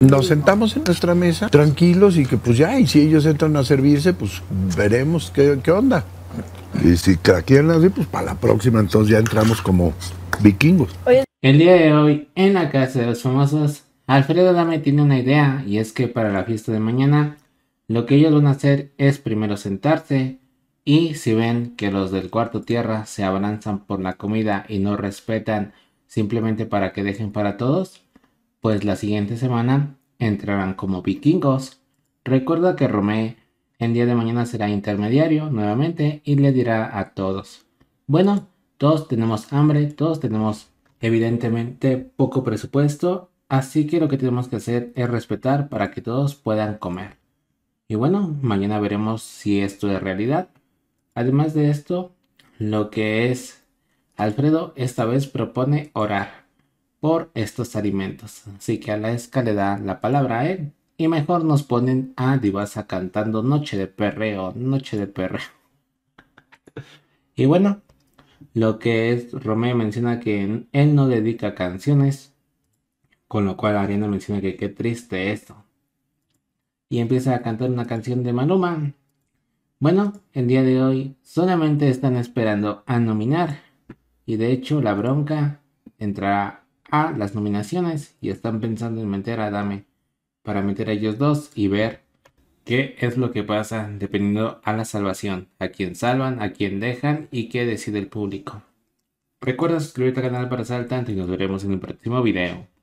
Nos sentamos en nuestra mesa tranquilos y que pues ya, y si ellos entran a servirse, pues veremos qué, qué onda. Y si craquean así, pues para la próxima entonces ya entramos como vikingos. El día de hoy, en la casa de los famosos, Alfredo Dame tiene una idea y es que para la fiesta de mañana, lo que ellos van a hacer es primero sentarse y si ven que los del cuarto tierra se abranzan por la comida y no respetan simplemente para que dejen para todos, pues la siguiente semana entrarán como vikingos. Recuerda que Romé el día de mañana será intermediario nuevamente y le dirá a todos, bueno, todos tenemos hambre, todos tenemos evidentemente poco presupuesto, así que lo que tenemos que hacer es respetar para que todos puedan comer. Y bueno, mañana veremos si esto es realidad. Además de esto, lo que es Alfredo esta vez propone orar estos alimentos. Así que a la le da la palabra a él y mejor nos ponen a Divasa cantando Noche de Perreo, Noche de Perreo. y bueno, lo que es, Romeo menciona que él no dedica canciones, con lo cual Ariana menciona que qué triste esto. Y empieza a cantar una canción de Maluma. Bueno, el día de hoy solamente están esperando a nominar. Y de hecho la bronca entrará a las nominaciones y están pensando en meter a Dame para meter a ellos dos y ver qué es lo que pasa dependiendo a la salvación, a quién salvan, a quién dejan y qué decide el público. Recuerda suscribirte al canal para estar tanto y nos veremos en el próximo video.